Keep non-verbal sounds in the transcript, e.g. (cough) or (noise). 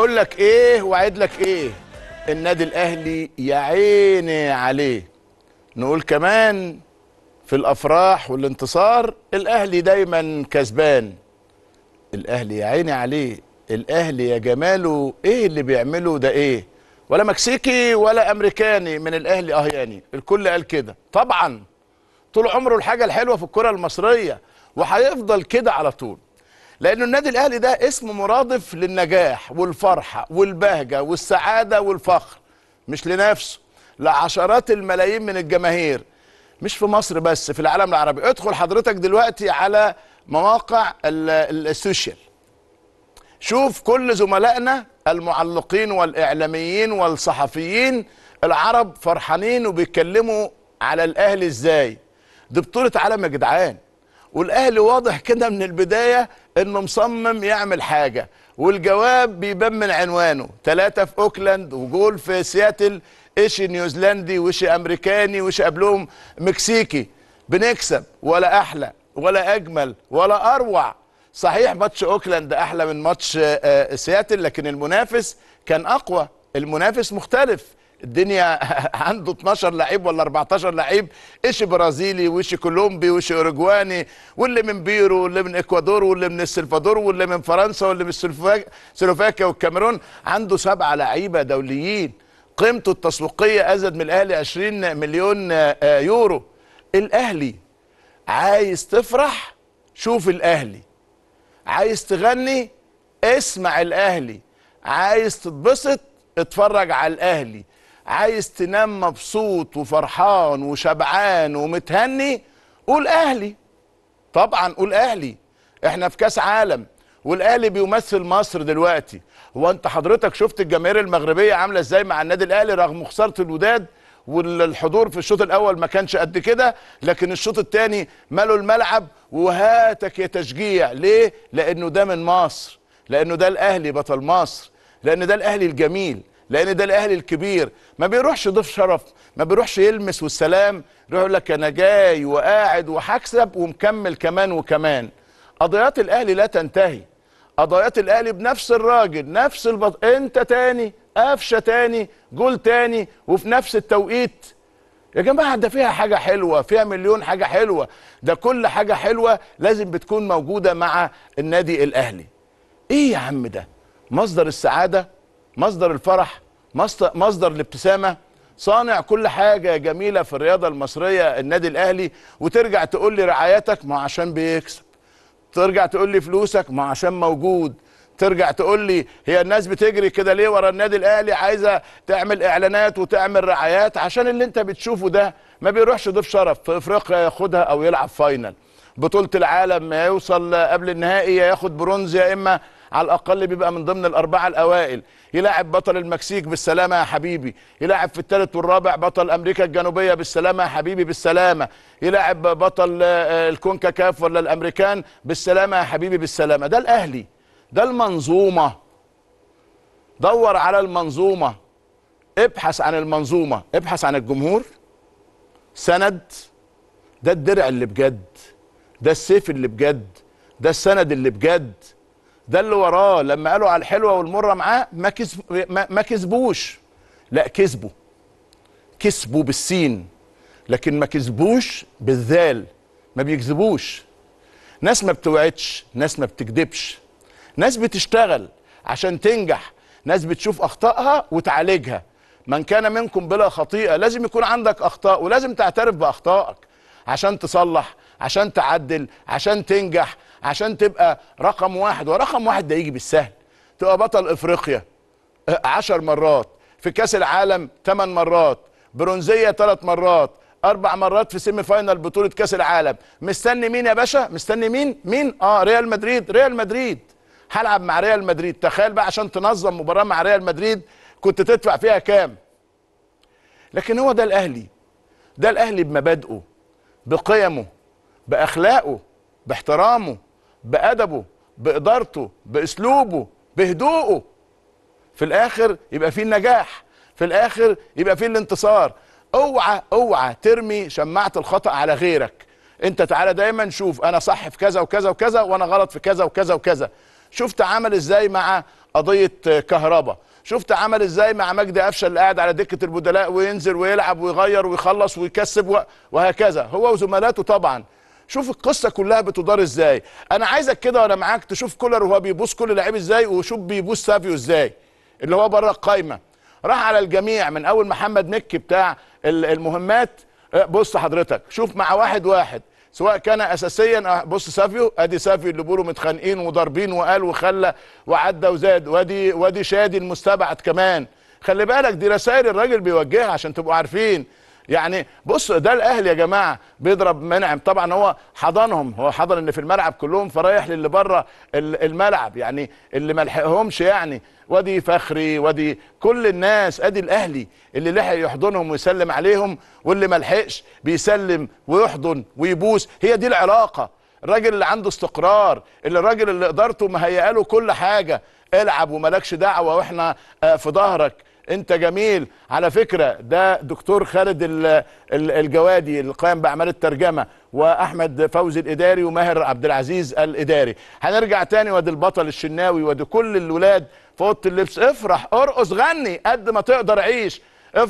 هقول لك ايه واعد لك ايه النادي الاهلي يا عيني عليه نقول كمان في الافراح والانتصار الاهلي دايما كسبان الاهلي يا عيني عليه الاهلي يا جماله ايه اللي بيعمله ده ايه ولا مكسيكي ولا امريكاني من الاهلي اهياني الكل قال كده طبعا طول عمره الحاجه الحلوه في الكره المصريه وهيفضل كده على طول لأنه النادي الأهلي ده اسم مرادف للنجاح والفرحة والبهجة والسعادة والفخر مش لنفسه لعشرات الملايين من الجماهير مش في مصر بس في العالم العربي ادخل حضرتك دلوقتي على مواقع السوشيال شوف كل زملائنا المعلقين والإعلاميين والصحفيين العرب فرحانين وبيتكلموا على الأهلي إزاي دي بطولة عالم يا جدعان والاهلي واضح كده من البدايه انه مصمم يعمل حاجه والجواب بيبان من عنوانه ثلاثه في اوكلاند وجول في سياتل ايش نيوزيلندي وايش امريكاني وايش قبلهم مكسيكي بنكسب ولا احلى ولا اجمل ولا اروع صحيح ماتش اوكلاند احلى من ماتش آه، آه، سياتل لكن المنافس كان اقوى المنافس مختلف الدنيا (laughs) عنده 12 لعيب ولا 14 لعيب ايش برازيلي وايش كولومبي وايش اوروجواني واللي من بيرو واللي من اكوادور واللي من السلفادور واللي من فرنسا واللي من سلوفاكيا والكاميرون عنده سبعه لعيبه دوليين قيمته التسويقيه ازد من الاهلي 20 مليون آه، آه، يورو الاهلي عايز تفرح شوف الاهلي عايز تغني اسمع الاهلي عايز تتبسط اتفرج على الاهلي عايز تنام مبسوط وفرحان وشبعان ومتهني قول اهلي طبعا قول اهلي احنا في كاس عالم والاهلي بيمثل مصر دلوقتي هو انت حضرتك شفت الجماهير المغربيه عامله ازاي مع النادي الاهلي رغم خساره الوداد والحضور في الشوط الاول ما كانش قد كده لكن الشوط الثاني ماله الملعب وهاتك يا تشجيع ليه لانه ده من مصر لانه ده الاهلي بطل مصر لان ده الاهلي الجميل لان ده الاهلي الكبير ما بيروحش ضيف شرف ما بيروحش يلمس والسلام يروح يقول لك انا جاي وقاعد وهكسب ومكمل كمان وكمان قضيات الاهلي لا تنتهي قضيات الاهلي بنفس الراجل نفس البط... انت تاني قفشه تاني جول تاني وفي نفس التوقيت يا جماعه ده فيها حاجه حلوه فيها مليون حاجه حلوه ده كل حاجه حلوه لازم بتكون موجوده مع النادي الاهلي ايه يا عم ده مصدر السعاده مصدر الفرح مصدر, الابتسامه صانع كل حاجه جميله في الرياضه المصريه النادي الاهلي وترجع تقول لي رعايتك ما عشان بيكسب ترجع تقول لي فلوسك ما عشان موجود ترجع تقول لي هي الناس بتجري كده ليه ورا النادي الاهلي عايزه تعمل اعلانات وتعمل رعايات عشان اللي انت بتشوفه ده ما بيروحش ضيف شرف في افريقيا ياخدها او يلعب فاينل بطوله العالم ما يوصل قبل النهائي ياخد برونز يا اما على الاقل بيبقى من ضمن الاربعه الاوائل يلاعب بطل المكسيك بالسلامه يا حبيبي يلاعب في الثالث والرابع بطل امريكا الجنوبيه بالسلامه يا حبيبي بالسلامه يلاعب بطل آه، آه، الكونكا كاف ولا الامريكان بالسلامه يا حبيبي بالسلامه ده الاهلي ده المنظومه دور على المنظومه ابحث عن المنظومه ابحث عن الجمهور سند ده الدرع اللي بجد ده السيف اللي بجد ده السند اللي بجد ده اللي وراه لما قالوا على الحلوه والمره معاه ما كسب ما كسبوش لا كسبوا كسبوا بالسين لكن ما كسبوش بالذال ما بيكذبوش ناس ما بتوعدش ناس ما بتكذبش ناس بتشتغل عشان تنجح ناس بتشوف اخطائها وتعالجها من كان منكم بلا خطيئه لازم يكون عندك اخطاء ولازم تعترف باخطائك عشان تصلح عشان تعدل عشان تنجح عشان تبقى رقم واحد ورقم واحد ده يجي بالسهل تبقى بطل افريقيا آه، عشر مرات في كاس العالم ثمان مرات برونزيه ثلاث مرات اربع مرات في سيمي فاينال بطوله كاس العالم مستني مين يا باشا مستني مين مين اه ريال مدريد ريال مدريد هلعب مع ريال مدريد تخيل بقى عشان تنظم مباراه مع ريال مدريد كنت تدفع فيها كام لكن هو ده الاهلي ده الاهلي بمبادئه بقيمه باخلاقه باحترامه بادبه بادارته باسلوبه بهدوءه في الاخر يبقى فيه النجاح في الاخر يبقى فيه الانتصار اوعى اوعى ترمي شماعه الخطا على غيرك انت تعالى دايما شوف انا صح في كذا وكذا وكذا وانا غلط في كذا وكذا وكذا شفت عمل ازاي مع قضيه كهرباء شفت عمل ازاي مع مجدي قفشه اللي قاعد على دكه البدلاء وينزل ويلعب ويغير ويخلص ويكسب وهكذا هو وزملاته طبعا شوف القصه كلها بتدار ازاي انا عايزك كده وانا معاك تشوف كولر وهو بيبوس كل لعيب ازاي وشوف بيبوس سافيو ازاي اللي هو بره القايمه راح على الجميع من اول محمد مكي بتاع المهمات آه، بص حضرتك شوف مع واحد واحد سواء كان اساسيا آه، بص سافيو ادي سافيو اللي بوله متخانقين وضاربين وقال وخلى وعدى وزاد وادي وادي شادي المستبعد كمان خلي بالك دي رسائل الراجل بيوجهها عشان تبقوا عارفين يعني بص ده الاهلي يا جماعه بيضرب منعم طبعا هو حضنهم هو حضن ان في الملعب كلهم فرايح للي بره الملعب يعني اللي ما لحقهمش يعني وادي فخري وادي كل الناس ادي الاهلي اللي لحق يحضنهم ويسلم عليهم واللي ما لحقش بيسلم ويحضن ويبوس هي دي العلاقه الراجل اللي عنده استقرار اللي الراجل اللي ادارته مهيئه له كل حاجه العب لكش دعوه واحنا آه، في ظهرك انت جميل على فكره ده دكتور خالد الجوادي اللي قام باعمال الترجمه واحمد فوزي الاداري وماهر عبد العزيز الاداري هنرجع تاني وادي البطل الشناوي وادي كل الولاد في اوضه اللبس افرح ارقص غني قد ما تقدر عيش افرح